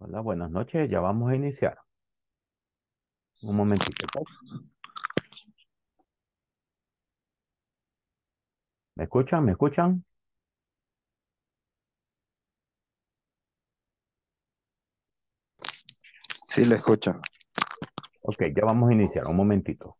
Hola, buenas noches, ya vamos a iniciar. Un momentito. ¿Me escuchan? ¿Me escuchan? Sí, le escuchan. Ok, ya vamos a iniciar, un momentito.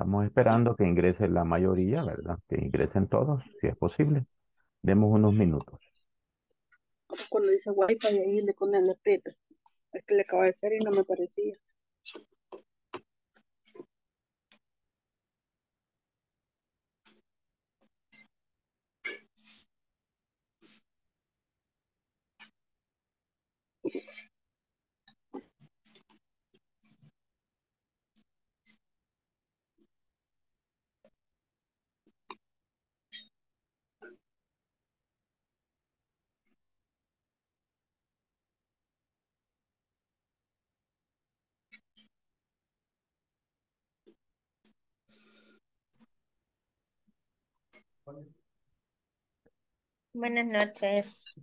Estamos esperando que ingrese la mayoría, ¿verdad? Que ingresen todos, si es posible. Demos unos minutos. Cuando dice wifi ahí le ponen el respeto. Es que le acaba de hacer y no me parecía. Buenas noches.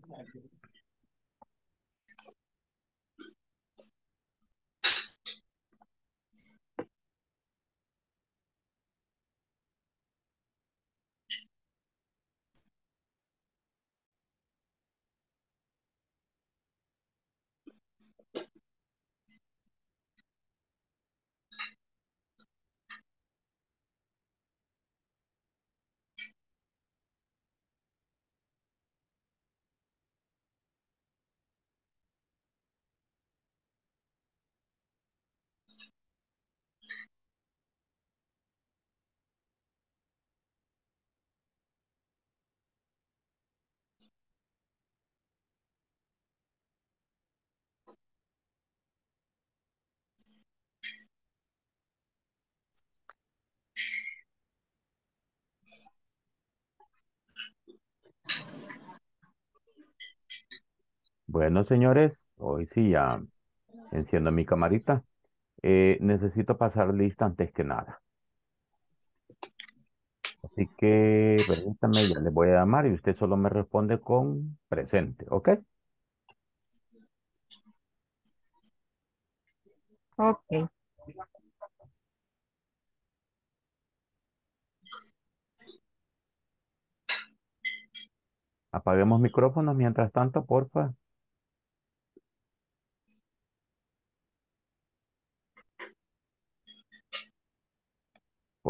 Bueno, señores, hoy sí ya enciendo mi camarita. Eh, necesito pasar lista antes que nada. Así que pregúntame, ya le voy a llamar y usted solo me responde con presente, ¿ok? Ok. Apaguemos micrófonos mientras tanto, porfa.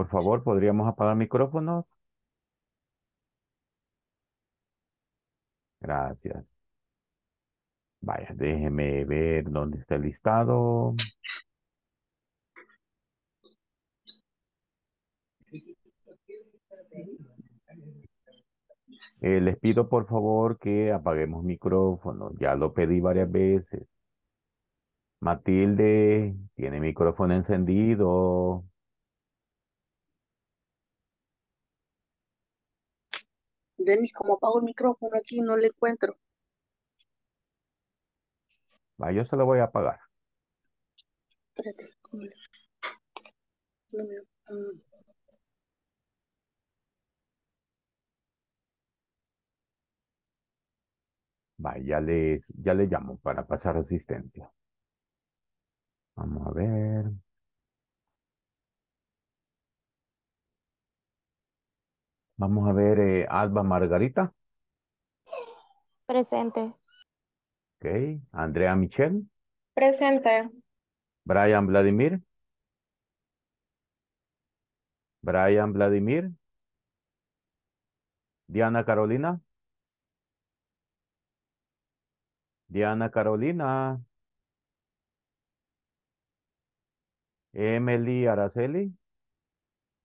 favor, podríamos apagar micrófonos. Gracias. Vaya, déjeme ver dónde está el listado. Eh, les pido por favor que apaguemos micrófonos. Ya lo pedí varias veces. Matilde, tiene micrófono encendido. Denis, como apago el micrófono aquí, no le encuentro. Va, yo se lo voy a apagar. Espérate, ¿cómo No me... Va, ya le, ya le llamo para pasar asistencia. Vamos a ver. Vamos a ver eh, Alba Margarita. Presente. Ok. Andrea Michel. Presente. Brian Vladimir. Brian Vladimir. Diana Carolina. Diana Carolina. Emily Araceli.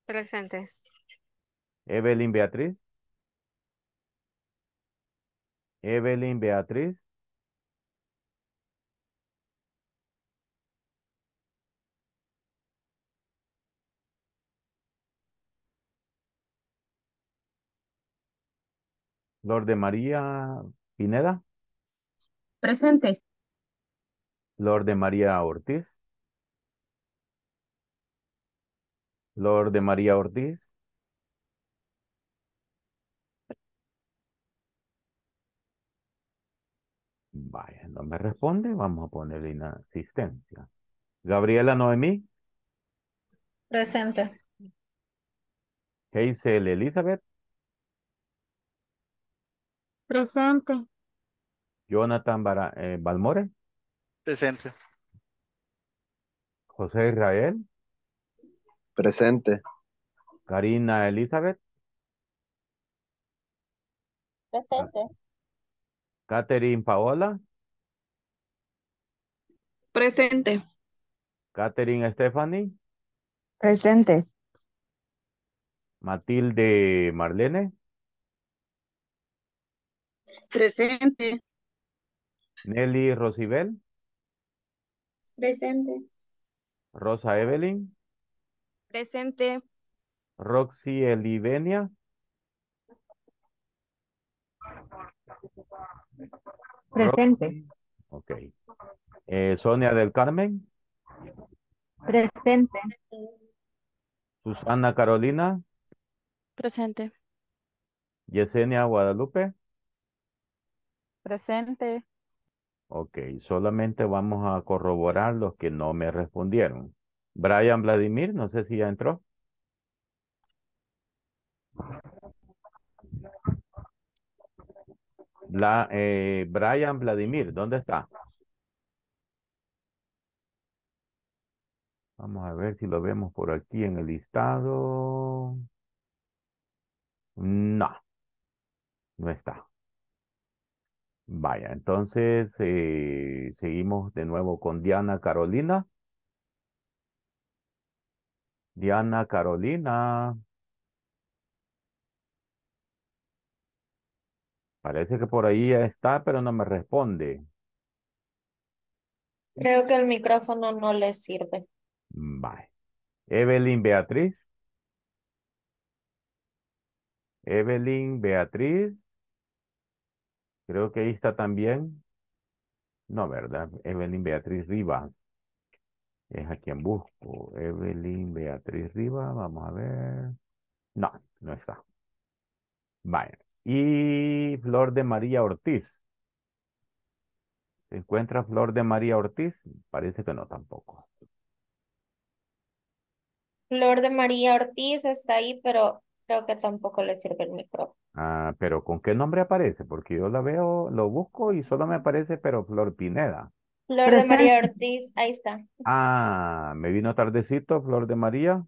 Presente. Evelyn Beatriz. Evelyn Beatriz. Lord de María Pineda. Presente. Lord de María Ortiz. Lord de María Ortiz. no me responde, vamos a ponerle inasistencia. Gabriela Noemí. Presente. Heisel Elizabeth. Presente. Jonathan eh, Balmore. Presente. José Israel. Presente. Karina Elizabeth. Presente. Catherine Paola. Presente. Katherine Stephanie. Presente. Matilde Marlene. Presente. Nelly Rosibel. Presente. Rosa Evelyn. Presente. Roxy Elivenia. Presente. Ok. Eh, Sonia del Carmen. Presente. Susana Carolina. Presente. Yesenia Guadalupe. Presente. Ok, solamente vamos a corroborar los que no me respondieron. Brian Vladimir, no sé si ya entró. La, eh, Brian Vladimir, ¿dónde está? Vamos a ver si lo vemos por aquí en el listado. No, no está. Vaya, entonces eh, seguimos de nuevo con Diana Carolina. Diana Carolina. Parece que por ahí ya está, pero no me responde. Creo que el micrófono no le sirve. Vale. Evelyn Beatriz. Evelyn Beatriz. Creo que ahí está también. No, ¿verdad? Evelyn Beatriz Riva Es a quien busco. Evelyn Beatriz Riva Vamos a ver. No, no está. Vale. Y Flor de María Ortiz. ¿Se encuentra Flor de María Ortiz? Parece que no tampoco. Flor de María Ortiz está ahí, pero creo que tampoco le sirve el micrófono. Ah, pero ¿con qué nombre aparece? Porque yo la veo, lo busco y solo me aparece, pero Flor Pineda. Flor de María Ortiz, ahí está. Ah, me vino tardecito, Flor de María.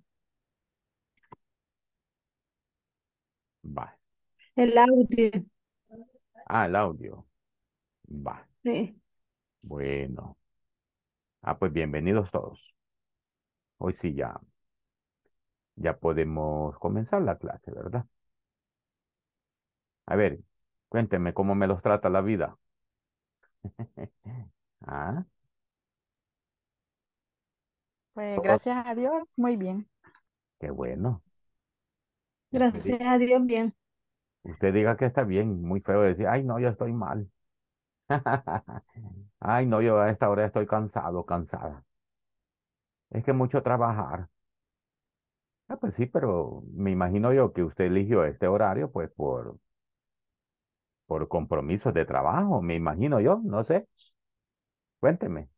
Va. El audio. Ah, el audio. Va. Sí. Bueno. Ah, pues bienvenidos todos. Hoy sí ya ya podemos comenzar la clase, ¿verdad? A ver, cuénteme cómo me los trata la vida. ¿Ah? Pues oh. gracias a Dios, muy bien. Qué bueno. Gracias a Dios, bien. Usted diga que está bien, muy feo decir, ay no, yo estoy mal. ay no, yo a esta hora estoy cansado, cansada. Es que mucho trabajar. Ah, pues sí, pero me imagino yo que usted eligió este horario, pues por, por compromisos de trabajo, me imagino yo, no sé. Cuénteme.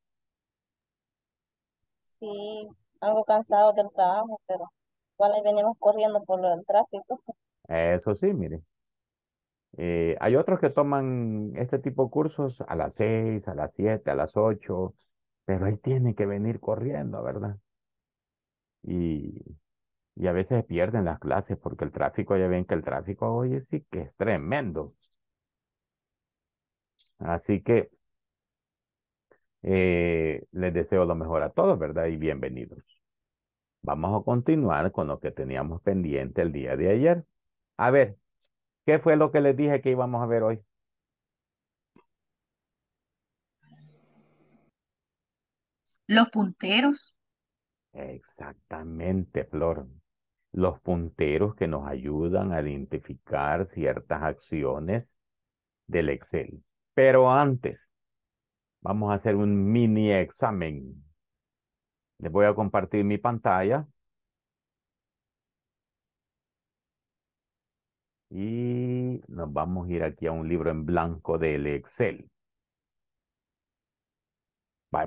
Sí, algo cansado del trabajo, pero igual ahí venimos corriendo por lo del tráfico. Eso sí, mire. Eh, hay otros que toman este tipo de cursos a las seis, a las siete, a las ocho, pero ahí tiene que venir corriendo, ¿verdad? Y y a veces pierden las clases porque el tráfico, ya ven que el tráfico hoy sí que es tremendo. Así que eh, les deseo lo mejor a todos, ¿verdad? Y bienvenidos. Vamos a continuar con lo que teníamos pendiente el día de ayer. A ver, ¿qué fue lo que les dije que íbamos a ver hoy? Los punteros. Exactamente, Flor los punteros que nos ayudan a identificar ciertas acciones del Excel. Pero antes, vamos a hacer un mini examen. Les voy a compartir mi pantalla. Y nos vamos a ir aquí a un libro en blanco del Excel.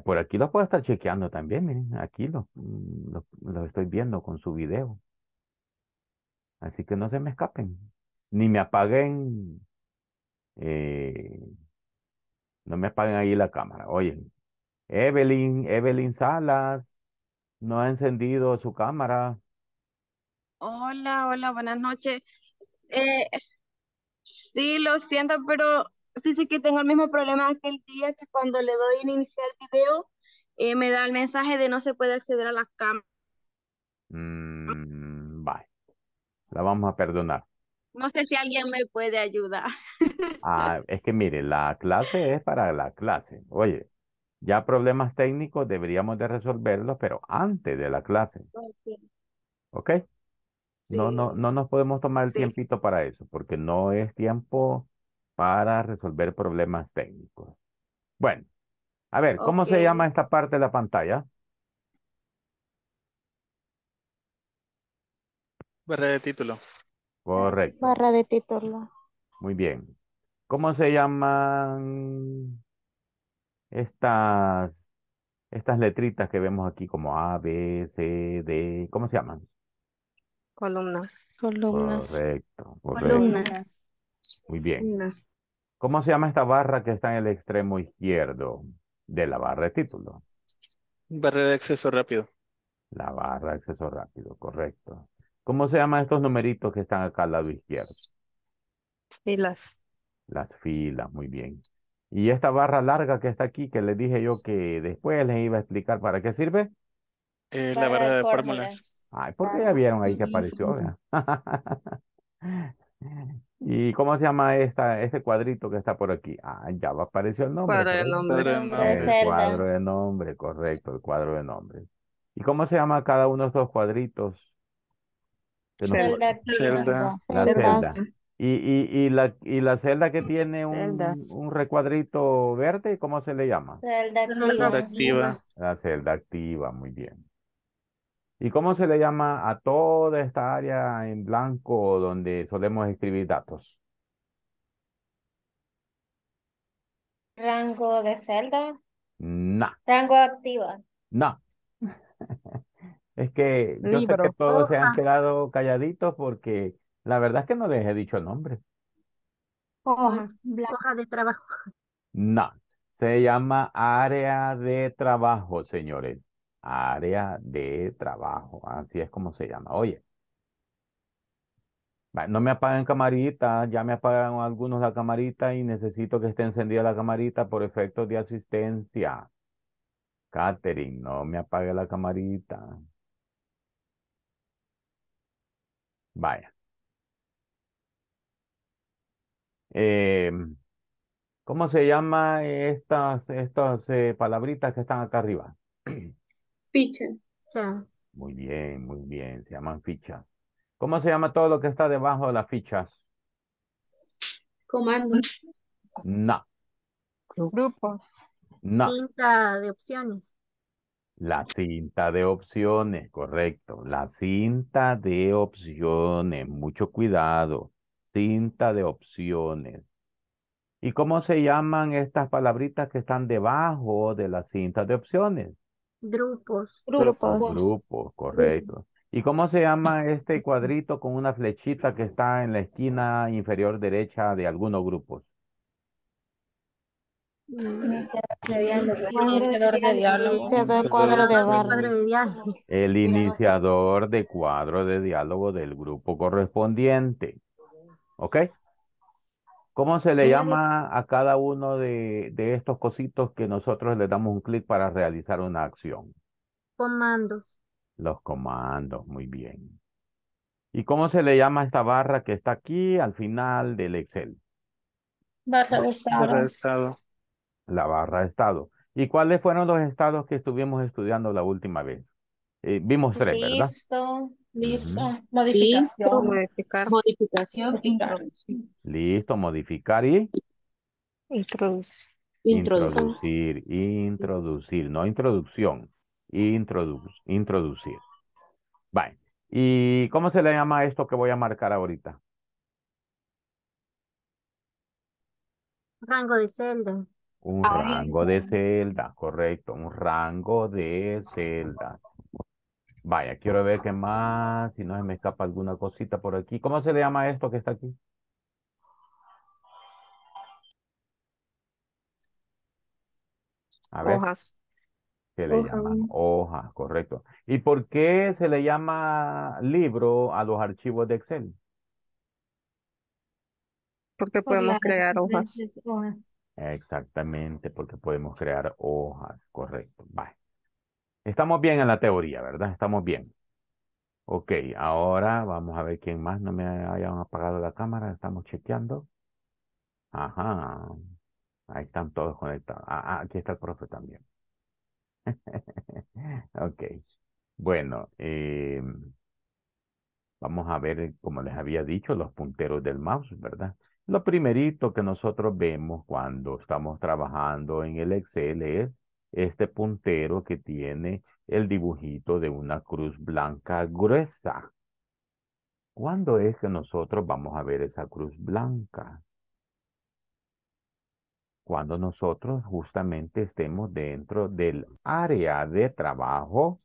Por aquí lo puedo estar chequeando también, miren, aquí lo, mm, lo estoy viendo con su video. Así que no se me escapen, ni me apaguen, eh, no me apaguen ahí la cámara. Oye, Evelyn, Evelyn Salas, no ha encendido su cámara. Hola, hola, buenas noches. Eh, sí, lo siento, pero sí que tengo el mismo problema que el día que cuando le doy iniciar video, eh, me da el mensaje de no se puede acceder a la cámara. Mm la vamos a perdonar. No sé si alguien me puede ayudar. Ah, es que mire, la clase es para la clase. Oye, ya problemas técnicos deberíamos de resolverlos, pero antes de la clase. ¿Ok? No, no, no nos podemos tomar el tiempito para eso, porque no es tiempo para resolver problemas técnicos. Bueno, a ver, ¿cómo se llama esta parte de la pantalla? Barra de título. Correcto. Barra de título. Muy bien. ¿Cómo se llaman estas, estas letritas que vemos aquí como A, B, C, D? ¿Cómo se llaman? Columnas. Columnas. Correcto. Columnas. Muy bien. ¿Cómo se llama esta barra que está en el extremo izquierdo de la barra de título? Barra de acceso rápido. La barra de acceso rápido, correcto. ¿Cómo se llaman estos numeritos que están acá al lado izquierdo? Filas. Las filas, muy bien. Y esta barra larga que está aquí, que les dije yo que después les iba a explicar para qué sirve. Eh, la barra de fórmulas. Ay, qué ya vieron ahí que apareció. ¿Y cómo se llama esta, este cuadrito que está por aquí? Ah, ya apareció el nombre. Cuadro de nombre. El cuadro de nombre, correcto, el cuadro de nombre. ¿Y cómo se llama cada uno de estos cuadritos? celda, La celda. Y, y, la, celda que tiene un, recuadrito verde, ¿cómo se le llama? Celda activa. La celda activa, muy bien. ¿Y cómo se le llama a toda esta área en blanco donde solemos escribir datos? Rango de celda. No. Rango activa. No. Es que yo sé que todos se han quedado calladitos porque la verdad es que no les he dicho el nombre. de trabajo. No, se llama área de trabajo, señores. Área de trabajo, así es como se llama. Oye, no me apaguen camarita, ya me apagan algunos la camarita y necesito que esté encendida la camarita por efectos de asistencia. Catherine, no me apague la camarita. Vaya. Eh, ¿cómo se llama estas, eh, palabritas que están acá arriba? Fichas. Muy bien, muy bien. Se llaman fichas. ¿Cómo se llama todo lo que está debajo de las fichas? Comandos. No. Grupos. No. Lista de opciones. La cinta de opciones, correcto. La cinta de opciones, mucho cuidado. Cinta de opciones. ¿Y cómo se llaman estas palabritas que están debajo de la cinta de opciones? Grupos. Grupos. Grupos, correcto. ¿Y cómo se llama este cuadrito con una flechita que está en la esquina inferior derecha de algunos grupos? Iniciador de diálogo. El iniciador de cuadro de diálogo del grupo correspondiente. ¿Ok? ¿Cómo se le llama a cada uno de, de estos cositos que nosotros le damos un clic para realizar una acción? Comandos. Los comandos, muy bien. ¿Y cómo se le llama a esta barra que está aquí al final del Excel? Barra Barra de estado la barra estado. ¿Y cuáles fueron los estados que estuvimos estudiando la última vez? Eh, vimos tres, ¿verdad? Listo, listo. Modificación. modificar. Modificación, introducción. Listo, modificar y... Introducir. Introducir, introducir, no introducción, introducir. ¿Y cómo se le llama esto que voy a marcar ahorita? Rango de celda. Un rango de celda, correcto, un rango de celda. Vaya, quiero ver qué más, si no se me escapa alguna cosita por aquí. ¿Cómo se le llama esto que está aquí? Hojas. ¿Qué le llaman? Hojas, correcto. ¿Y por qué se le llama libro a los archivos de Excel? Porque podemos crear hojas. hojas. Exactamente, porque podemos crear hojas, correcto. Vale. Estamos bien en la teoría, ¿verdad? Estamos bien. Ok, ahora vamos a ver quién más no me hayan apagado la cámara. Estamos chequeando. Ajá. Ahí están todos conectados. Ah, ah aquí está el profe también. ok. Bueno, em, vamos a ver, como les había dicho, los punteros del mouse, ¿verdad? Lo primerito que nosotros vemos cuando estamos trabajando en el Excel es este puntero que tiene el dibujito de una cruz blanca gruesa. ¿Cuándo es que nosotros vamos a ver esa cruz blanca? Cuando nosotros justamente estemos dentro del área de trabajo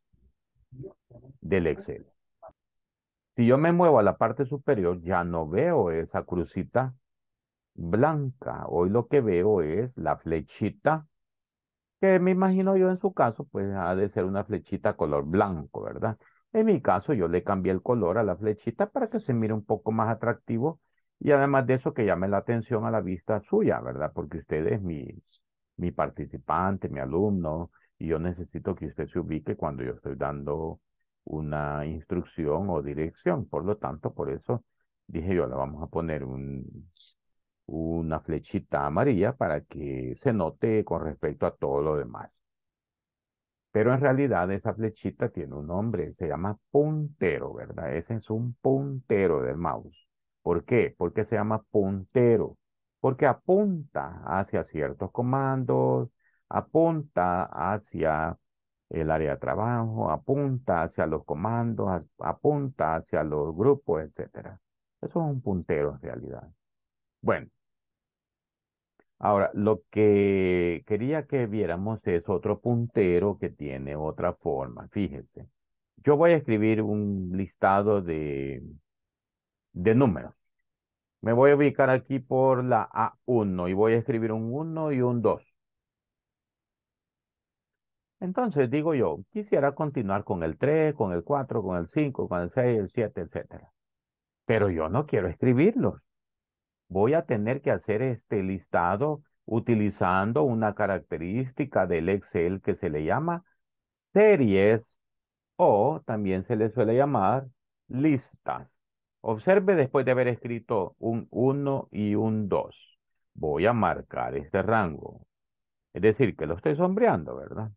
del Excel. Si yo me muevo a la parte superior, ya no veo esa crucita blanca. Hoy lo que veo es la flechita, que me imagino yo en su caso, pues ha de ser una flechita color blanco, ¿verdad? En mi caso yo le cambié el color a la flechita para que se mire un poco más atractivo y además de eso que llame la atención a la vista suya, ¿verdad? Porque usted es mi, mi participante, mi alumno, y yo necesito que usted se ubique cuando yo estoy dando una instrucción o dirección. Por lo tanto, por eso dije yo, le vamos a poner un una flechita amarilla para que se note con respecto a todo lo demás. Pero en realidad esa flechita tiene un nombre, se llama puntero, ¿verdad? Ese es un puntero del mouse. ¿Por qué? Porque se llama puntero, porque apunta hacia ciertos comandos, apunta hacia el área de trabajo, apunta hacia los comandos, apunta hacia los grupos, etc. Eso es un puntero en realidad. Bueno, ahora lo que quería que viéramos es otro puntero que tiene otra forma. Fíjense, yo voy a escribir un listado de, de números. Me voy a ubicar aquí por la A1 y voy a escribir un 1 y un 2. Entonces digo yo, quisiera continuar con el 3, con el 4, con el 5, con el 6, el 7, etc. Pero yo no quiero escribirlos voy a tener que hacer este listado utilizando una característica del Excel que se le llama series o también se le suele llamar listas. Observe después de haber escrito un 1 y un 2. Voy a marcar este rango. Es decir, que lo estoy sombreando, ¿verdad?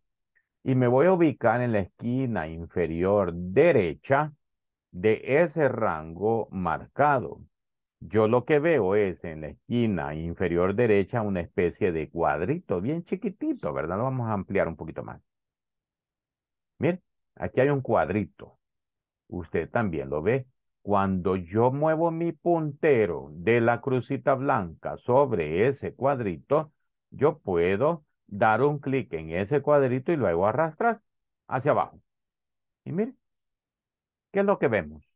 Y me voy a ubicar en la esquina inferior derecha de ese rango marcado. Yo lo que veo es en la esquina inferior derecha una especie de cuadrito bien chiquitito, ¿verdad? Lo vamos a ampliar un poquito más. Miren, aquí hay un cuadrito. Usted también lo ve. Cuando yo muevo mi puntero de la crucita blanca sobre ese cuadrito, yo puedo dar un clic en ese cuadrito y luego arrastrar hacia abajo. Y mire, ¿qué es lo que vemos?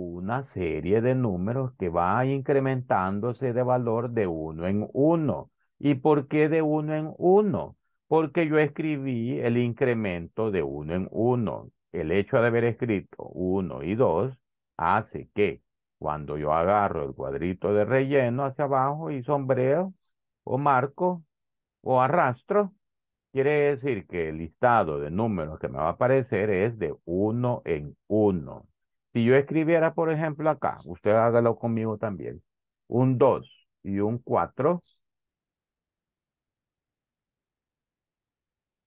una serie de números que va incrementándose de valor de uno en uno. ¿Y por qué de uno en uno? Porque yo escribí el incremento de uno en uno. El hecho de haber escrito uno y dos hace que cuando yo agarro el cuadrito de relleno hacia abajo y sombreo o marco o arrastro, quiere decir que el listado de números que me va a aparecer es de uno en uno. Si yo escribiera, por ejemplo, acá, usted hágalo conmigo también, un 2 y un 4,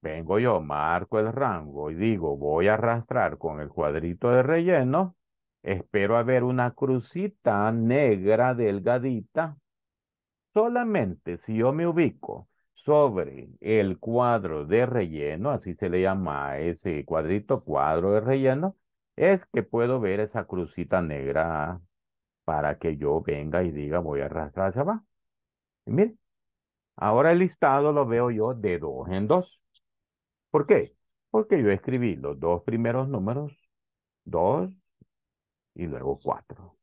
vengo yo, marco el rango y digo, voy a arrastrar con el cuadrito de relleno, espero haber una crucita negra delgadita, solamente si yo me ubico sobre el cuadro de relleno, así se le llama ese cuadrito, cuadro de relleno, es que puedo ver esa crucita negra para que yo venga y diga voy a arrastrar hacia abajo. Y mire, ahora el listado lo veo yo de dos en dos. ¿Por qué? Porque yo escribí los dos primeros números, dos y luego cuatro.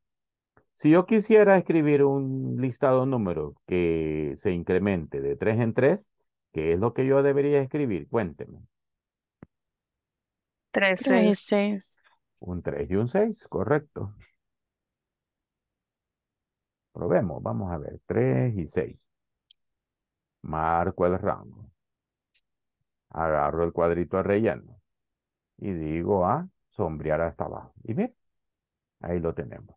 Si yo quisiera escribir un listado de números que se incremente de tres en tres, ¿qué es lo que yo debería escribir? Cuénteme. Tres, seis. Un 3 y un 6, correcto. Probemos, vamos a ver, 3 y 6. Marco el rango. Agarro el cuadrito a relleno. Y digo a sombrear hasta abajo. Y mira, ahí lo tenemos.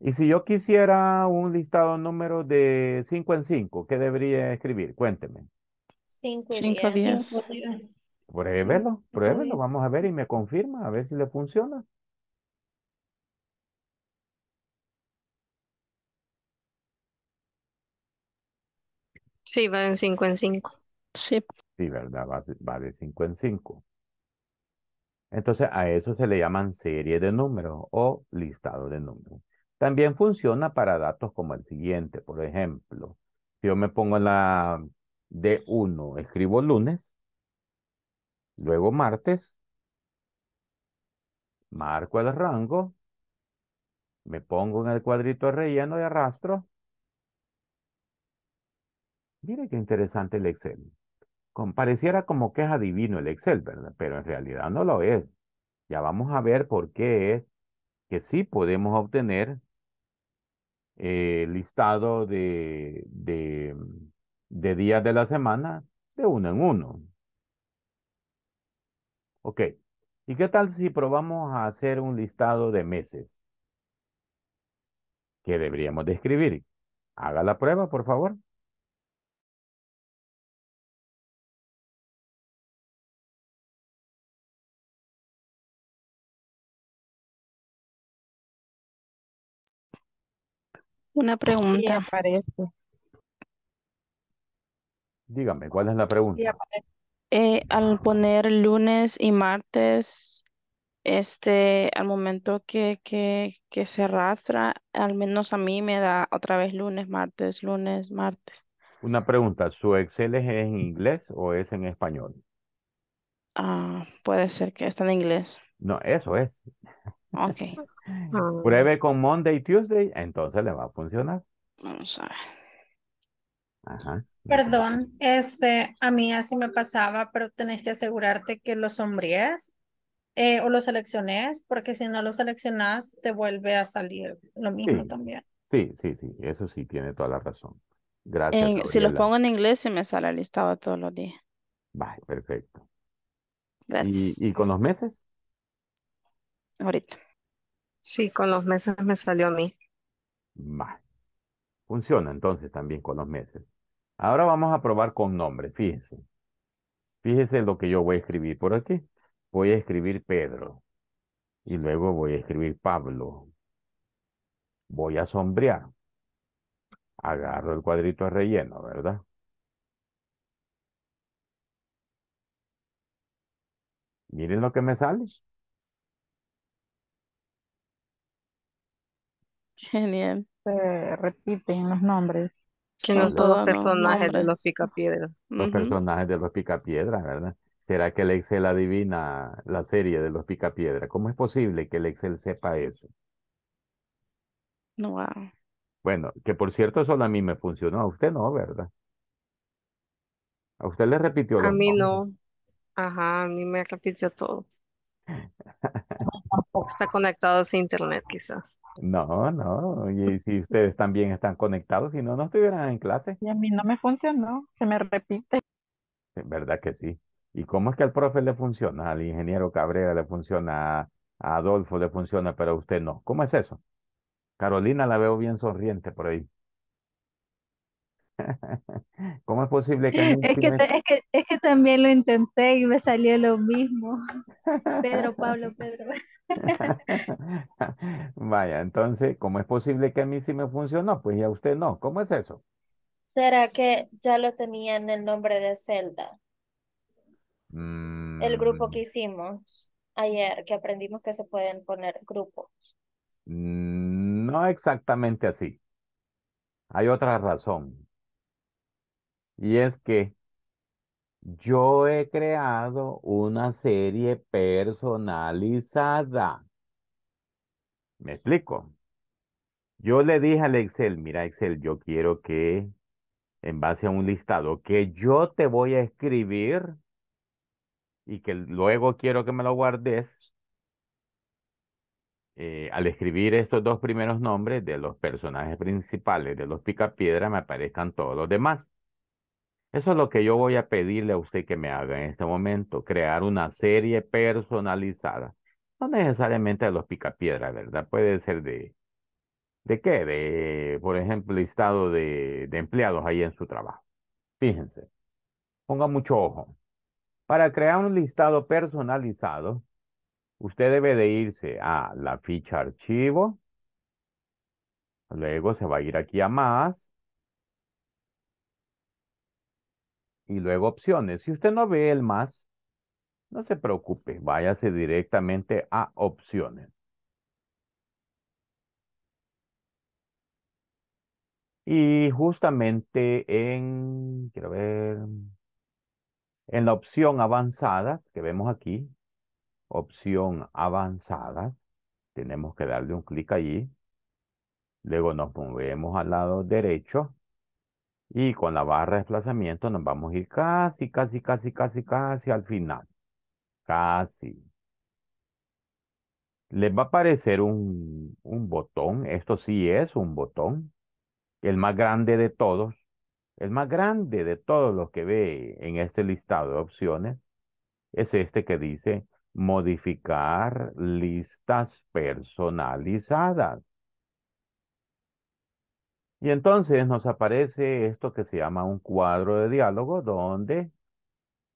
Y si yo quisiera un listado número de 5 en 5, ¿qué debería escribir? Cuénteme. 5 y 10. Pruébelo, pruébelo, vamos a ver y me confirma, a ver si le funciona. Sí, va de 5 en 5. Sí. Sí, ¿verdad? Va, de 5 en 5. Entonces, a eso se le llaman serie de números o listado de números. También funciona para datos como el siguiente. Por ejemplo, si yo me pongo la D1, escribo lunes, Luego martes, marco el rango, me pongo en el cuadrito relleno y arrastro. Mire qué interesante el Excel. pareciera como que es adivino el Excel, ¿verdad? Pero en realidad no lo es. Ya vamos a ver por qué es que sí podemos obtener eh, el listado de días de la semana de uno en uno. Ok. ¿Y qué tal si probamos a hacer un listado de meses ¿Qué deberíamos de escribir? Haga la prueba, por favor. Una pregunta. Sí, aparece. Dígame, ¿cuál es la pregunta? Eh, al poner lunes y martes, este, al momento que, que, que se arrastra, al menos a mí me da otra vez lunes, martes, lunes, martes. Una pregunta, ¿su Excel es en inglés o es en español? Ah, puede ser que está en inglés. No, eso es. Pruebe ah. con Monday, Tuesday, entonces le va a funcionar. Vamos a ver. Perdón, este, a mí así me pasaba, pero tenés que asegurarte que los sombríes eh, o los selecciones, porque si no los seleccionas, te vuelve a salir lo mismo también. Sí, sí, sí, eso sí tiene toda la razón. Gracias. si los pongo en inglés, se me sale el listado todos los días. Vale, perfecto. Gracias. ¿Y, ¿Y, con los meses? Ahorita. Sí, con los meses me salió a mí. Vale. Funciona entonces también con los meses. Ahora vamos a probar con nombre, fíjense. Fíjense lo que yo voy a escribir por aquí. Voy a escribir Pedro. Y luego voy a escribir Pablo. Voy a sombrear. Agarro el cuadrito de relleno, ¿verdad? Miren lo que me sale. Genial. Se repiten los nombres. Que no todos personajes de los picapiedras. Los personajes de los picapiedras, ¿verdad? ¿Será que el Excel adivina la serie de los picapiedra? ¿Cómo es posible que el Excel sepa eso? No, Bueno, que por cierto, solo a mí me funcionó, a usted no, ¿verdad? A usted le repitió. A mí no. Ajá, a mí me repitió todos. está conectado a internet quizás. No, no, y si ustedes también están conectados, si no, no estuvieran en clase. Y a mí no me funcionó, se me repite. ¿Verdad que sí? ¿Y cómo es que al profe le funciona, al ingeniero Cabrera le funciona, a Adolfo le funciona, pero a usted no? ¿Cómo es eso? Carolina la veo bien sonriente por ahí. ¿Cómo es posible que... Es que, que, es que también lo intenté y me salió lo mismo. Pedro, Pablo, Pedro. Vaya, entonces, ¿cómo es posible que a mí sí me funcionó? Pues ya a usted no. ¿Cómo es eso? ¿Será que ya lo tenía en el nombre de Zelda? El grupo mm. que hicimos ayer, que aprendimos que se pueden poner grupos. No exactamente así. Hay otra razón. Y es que yo he creado una serie personalizada. ¿Me explico? Yo le dije al Excel, mira Excel, yo quiero que en base a un listado que yo te voy a escribir y que luego quiero que me lo guardes, eh, al escribir estos dos primeros nombres de los personajes principales de los Picapiedra me aparezcan todos los demás. Eso es lo que yo voy a pedirle a usted que me haga en este momento, crear una serie personalizada. No necesariamente de los picapiedras, ¿verdad? Puede ser de, ¿de qué? De, por ejemplo, listado de, de empleados ahí en su trabajo. Fíjense, ponga mucho ojo. Para crear un listado personalizado, usted debe de irse a la ficha archivo, luego se va a ir aquí a más, y luego opciones. Si usted no ve el más, no se preocupe, váyase directamente a opciones. Y justamente en, quiero ver, en la opción avanzada que vemos aquí, opción avanzada, tenemos que darle un clic allí. Luego nos movemos al lado derecho y con la barra de desplazamiento nos vamos a ir casi, casi, casi, casi, casi al final. Casi. Les va a aparecer un, un botón. Esto sí es un botón. El más grande de todos. El más grande de todos los que ve en este listado de opciones es este que dice modificar listas personalizadas. Y entonces nos aparece esto que se llama un cuadro de diálogo donde,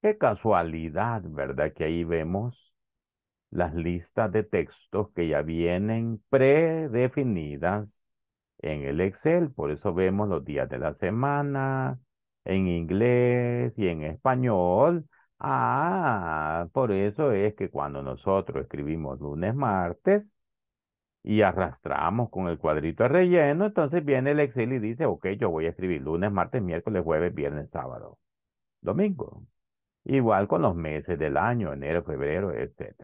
qué casualidad, ¿verdad? Que ahí vemos las listas de textos que ya vienen predefinidas en el Excel. Por eso vemos los días de la semana, en inglés y en español. Ah, por eso es que cuando nosotros escribimos lunes, martes, y arrastramos con el cuadrito de relleno, entonces viene el Excel y dice, ok, yo voy a escribir lunes, martes, miércoles, jueves, viernes, sábado, domingo. Igual con los meses del año, enero, febrero, etc.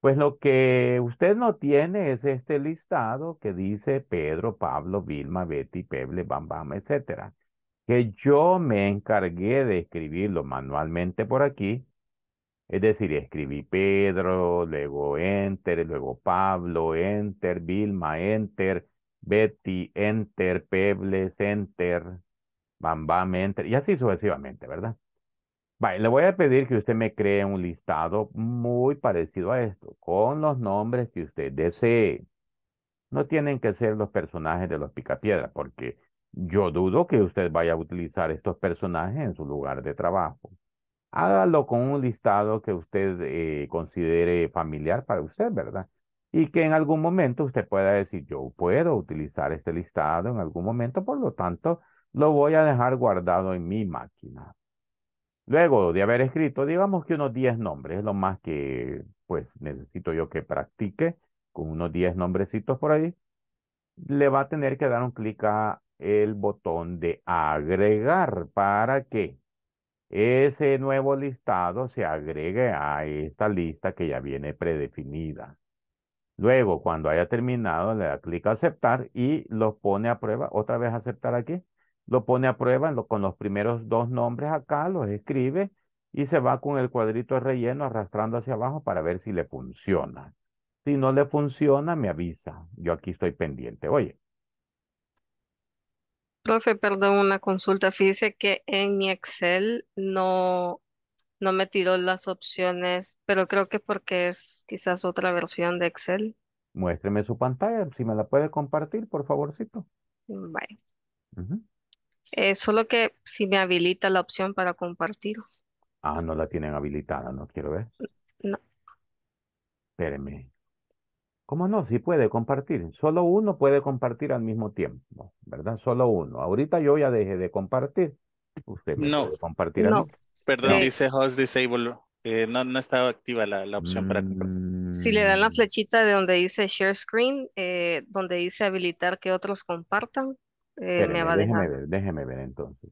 Pues lo que usted no tiene es este listado que dice Pedro, Pablo, Vilma, Betty, Peble, Bam Bam, etcétera. Que yo me encargué de escribirlo manualmente por aquí es decir, escribí Pedro, luego Enter, luego Pablo, Enter, Vilma, Enter, Betty, Enter, Pebles, Enter, Bam Enter, y así sucesivamente, ¿verdad? Vale, le voy a pedir que usted me cree un listado muy parecido a esto, con los nombres que usted desee. No tienen que ser los personajes de los picapiedras, porque yo dudo que usted vaya a utilizar estos personajes en su lugar de trabajo hágalo con un listado que usted eh, considere familiar para usted, ¿verdad? Y que en algún momento usted pueda decir, yo puedo utilizar este listado en algún momento, por lo tanto, lo voy a dejar guardado en mi máquina. Luego de haber escrito, digamos que unos 10 nombres, es lo más que pues necesito yo que practique con unos 10 nombrecitos por ahí, le va a tener que dar un clic a el botón de agregar para que ese nuevo listado se agregue a esta lista que ya viene predefinida. Luego, cuando haya terminado, le da clic a aceptar y lo pone a prueba. Otra vez aceptar aquí. Lo pone a prueba lo, con los primeros dos nombres acá, los escribe y se va con el cuadrito de relleno arrastrando hacia abajo para ver si le funciona. Si no le funciona, me avisa. Yo aquí estoy pendiente. Oye, Profe, perdón, una consulta. Fíjese que en mi Excel no, no me tiró las opciones, pero creo que porque es quizás otra versión de Excel. Muéstreme su pantalla, si me la puede compartir, por favorcito. Vale. Eh, solo que si me habilita la opción para compartir. Ah, no la tienen habilitada, no quiero ver. No. Espérenme. ¿Cómo no? Si sí puede compartir. Solo uno puede compartir al mismo tiempo, ¿verdad? Solo uno. Ahorita yo ya dejé de compartir. Usted no. puede compartir no. Perdón, dice host disable. Eh, no, no está activa la, opción para compartir. Mm. Si le dan la flechita de donde dice share screen, eh, donde dice habilitar que otros compartan, eh, me va a dejar. Déjeme ver, déjeme ver entonces.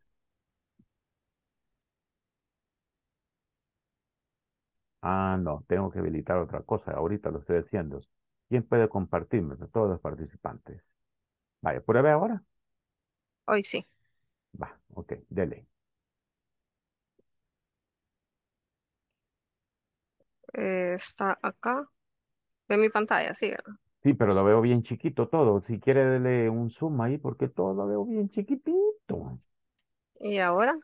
Ah, no, tengo que habilitar otra cosa. Ahorita lo estoy haciendo. ¿Quién puede compartirme? Todos los participantes. Vaya, pruebe ahora. Hoy sí. Va, ok, dele. Eh, está acá. Ve mi pantalla, sí. Sí, pero lo veo bien chiquito todo. Si quiere, dele un zoom ahí porque todo lo veo bien chiquitito. ¿Y ahora?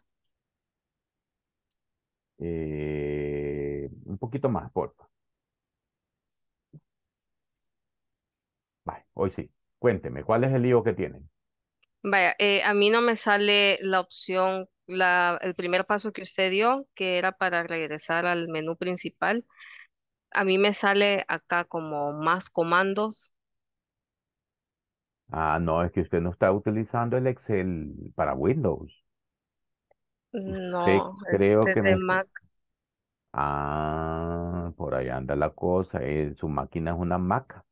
Eh, un poquito más, por favor. hoy sí. Cuénteme, ¿cuál es el lío que tienen? Vaya, eh, a mí no me sale la opción, la, el primer paso que usted dio, que era para regresar al menú principal. A mí me sale acá como más comandos. Ah, no, es que usted no está utilizando el Excel para Windows. No, creo de Mac. Ah, por ahí anda la cosa. Eh, su máquina es una Mac.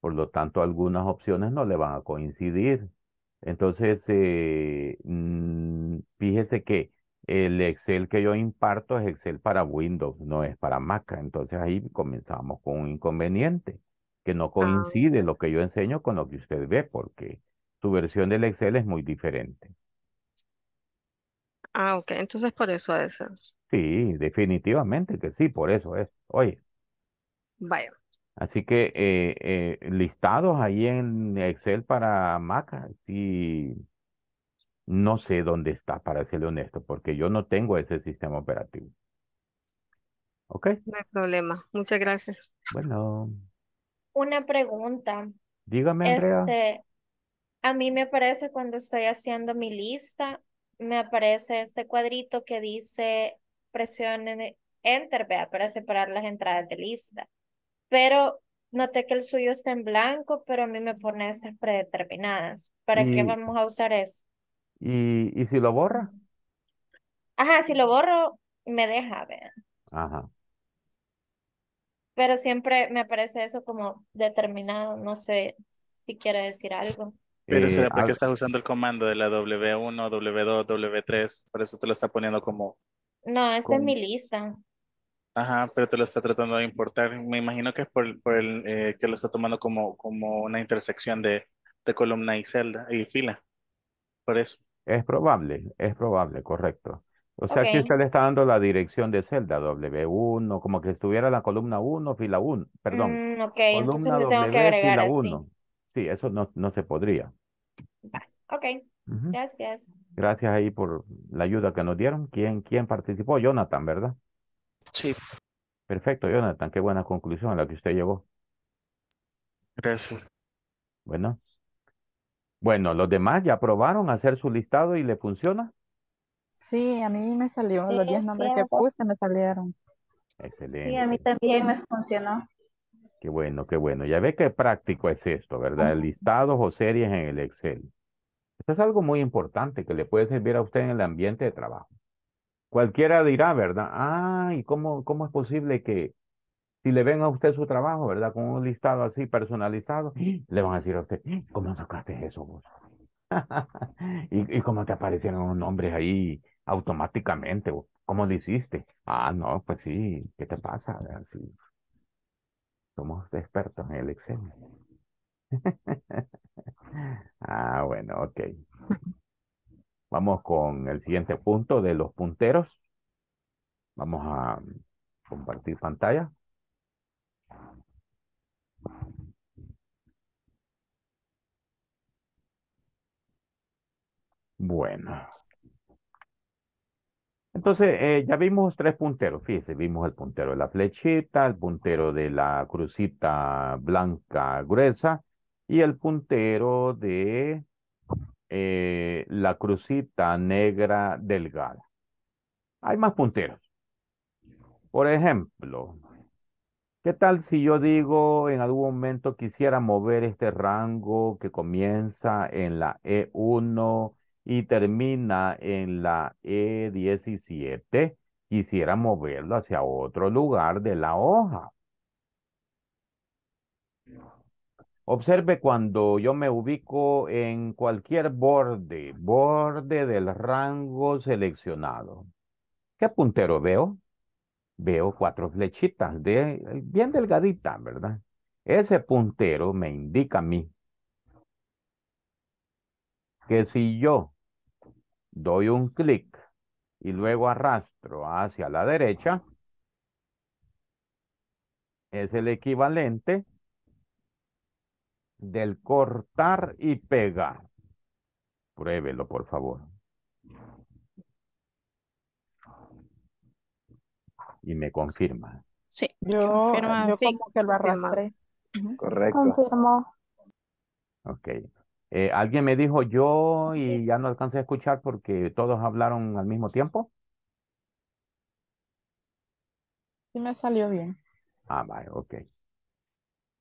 Por lo tanto, algunas opciones no le van a coincidir. Entonces, eh, mm, fíjese que el Excel que yo imparto es Excel para Windows, no es para Mac. Entonces ahí comenzamos con un inconveniente, que no ah, coincide lo que yo enseño con lo que usted ve, porque su versión del Excel es muy diferente. Ah, ok, entonces por eso es. Sí, definitivamente que sí, por eso es. Oye. Vaya. Así que eh, eh, listados ahí en Excel para Mac, y no sé dónde está, para serle honesto, porque yo no tengo ese sistema operativo. ¿Ok? No hay problema. Muchas gracias. Bueno. Una pregunta. Dígame, Andrea. Este, a mí me aparece cuando estoy haciendo mi lista, me aparece este cuadrito que dice presione Enter, para separar las entradas de lista pero noté que el suyo está en blanco, pero a mí me pone esas predeterminadas. ¿Para qué mm. vamos a usar eso? ¿Y, si lo borra? Ajá, si lo borro, me deja ver. Ajá. Pero siempre me aparece eso como determinado, no sé si quiere decir algo. Pero eh, será porque estás usando el comando de la W1, W2, W3, por eso te lo está poniendo como... No, esta es mi lista pero te lo está tratando de importar. Me imagino que es por, el eh, que lo está tomando como, como una intersección de, columna y celda y fila. Por eso. Es probable, es probable, correcto. O sea, aquí usted le está dando la dirección de celda W1, como que estuviera la columna 1, fila 1, perdón. Mm, entonces tengo que agregar Sí, eso no, no se podría. Ok, gracias. Gracias ahí por la ayuda que nos dieron. ¿Quién, quién participó? Jonathan, ¿verdad? Sí. Perfecto, Jonathan, qué buena conclusión la que usted llegó. Gracias. Bueno. Bueno, los demás ya probaron hacer su listado y le funciona. Sí, a mí me salió los 10 nombres que puse me salieron. Excelente. Sí, a mí también me funcionó. Qué bueno, qué bueno. Ya ve qué práctico es esto, ¿verdad? Listados o series en el Excel. Esto es algo muy importante que le puede servir a usted en el ambiente de trabajo. Cualquiera dirá, ¿verdad? Ah, ¿y cómo, cómo es posible que si le ven a usted su trabajo, ¿verdad? Con un listado así personalizado, le van a decir a usted, ¿cómo sacaste eso vos? ¿Y, cómo te aparecieron los nombres ahí automáticamente? ¿Cómo lo hiciste? Ah, no, pues sí, ¿qué te pasa? Ah, Somos expertos en el Excel. ah, bueno, ok. Vamos con el siguiente punto de los punteros. Vamos a compartir pantalla. Bueno. Entonces, eh, ya vimos tres punteros. Fíjense, vimos el puntero de la flechita, el puntero de la crucita blanca gruesa y el puntero de eh, la crucita negra delgada. Hay más punteros. Por ejemplo, ¿qué tal si yo digo en algún momento quisiera mover este rango que comienza en la E1 y termina en la E17? Quisiera moverlo hacia otro lugar de la hoja. Observe cuando yo me ubico en cualquier borde, borde del rango seleccionado. ¿Qué puntero veo? Veo cuatro flechitas, de, bien delgaditas, ¿verdad? Ese puntero me indica a mí que si yo doy un clic y luego arrastro hacia la derecha, es el equivalente del cortar y pegar. Pruébelo, por favor. Y me confirma. Sí, yo, confirmo que lo Correcto. Confirmo. Ok. Eh, alguien me dijo yo y ya no alcancé a escuchar porque todos hablaron al mismo tiempo. Sí me salió bien. Ah, vale, ok.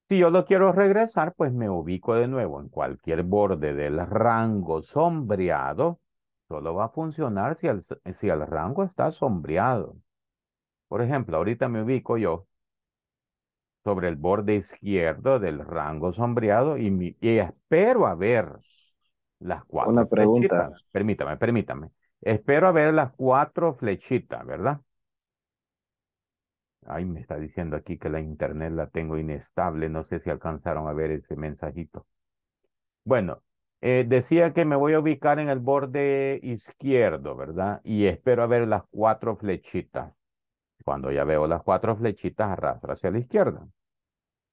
Si yo lo quiero regresar, pues me ubico de nuevo en cualquier borde del rango sombreado. Solo va a funcionar si el, si el rango está sombreado. Por ejemplo, ahorita me ubico yo sobre el borde izquierdo del rango sombreado y, espero a ver las cuatro. Una pregunta. Permítame, permítame. Espero a ver las cuatro flechitas, ¿verdad? Ahí me está diciendo aquí que la internet la tengo inestable. No sé si alcanzaron a ver ese mensajito. Bueno, eh, decía que me voy a ubicar en el borde izquierdo, ¿verdad? Y espero a ver las cuatro flechitas. Cuando ya veo las cuatro flechitas, arrastro hacia la izquierda.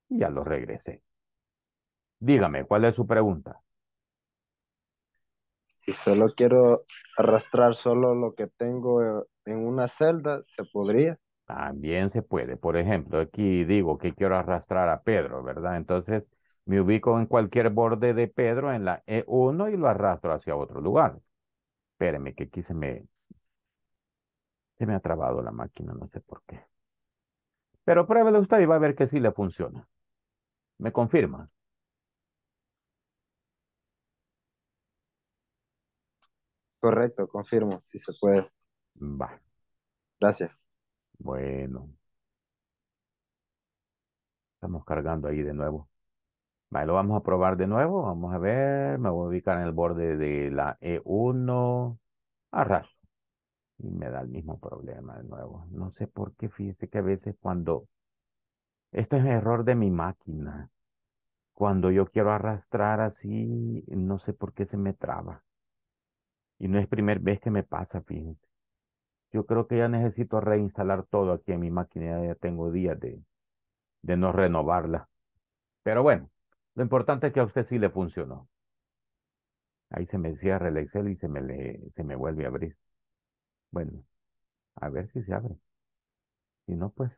Y ya lo regresé. Dígame, ¿cuál es su pregunta? Si solo quiero arrastrar solo lo que tengo eh, en una celda, ¿se podría? También se puede. Por ejemplo, aquí digo que quiero arrastrar a Pedro, ¿verdad? Entonces me ubico en cualquier borde de Pedro en la E1 y lo arrastro hacia otro lugar. Espéreme, que aquí se me, se me ha trabado la máquina, no sé por qué. Pero pruébelo usted y va a ver que sí le funciona. ¿Me confirma? Correcto, confirmo, si se puede. Va. Gracias. Bueno, estamos cargando ahí de nuevo. lo vamos a probar de nuevo. Vamos a ver. Me voy a ubicar en el borde de la E1. Arraso. Y me da el mismo problema de nuevo. No sé por qué. Fíjese que a veces cuando... Esto es error de mi máquina. Cuando yo quiero arrastrar así, no sé por qué se me traba. Y no es primera vez que me pasa, fíjense yo creo que ya necesito reinstalar todo aquí en mi máquina, ya tengo días de, no renovarla. Pero bueno, lo importante es que a usted sí le funcionó. Ahí se me cierra el Excel y se me, se me vuelve a abrir. Bueno, a ver si se abre. Si no, pues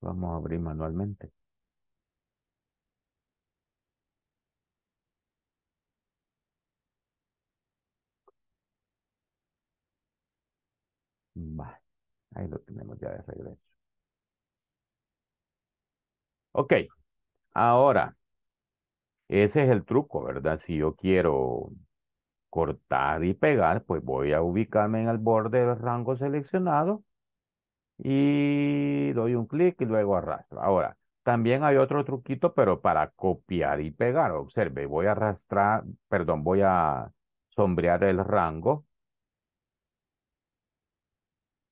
vamos a abrir manualmente. ahí lo tenemos ya de regreso. Ok, ahora, ese es el truco, ¿verdad? Si yo quiero cortar y pegar, pues voy a ubicarme en el borde del rango seleccionado y doy un clic y luego arrastro. Ahora, también hay otro truquito, pero para copiar y pegar. Observe, voy a arrastrar, perdón, voy a sombrear el rango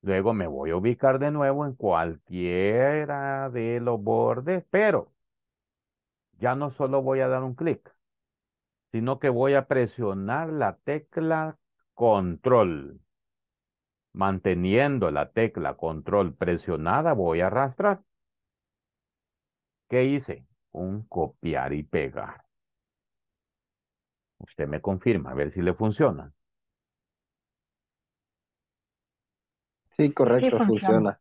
Luego me voy a ubicar de nuevo en cualquiera de los bordes, pero ya no solo voy a dar un clic, sino que voy a presionar la tecla control. Manteniendo la tecla control presionada, voy a arrastrar. ¿Qué hice? Un copiar y pegar. Usted me confirma, a ver si le funciona. Sí, correcto, funciona.